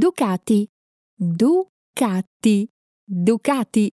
Ducati, Ducati, Ducati.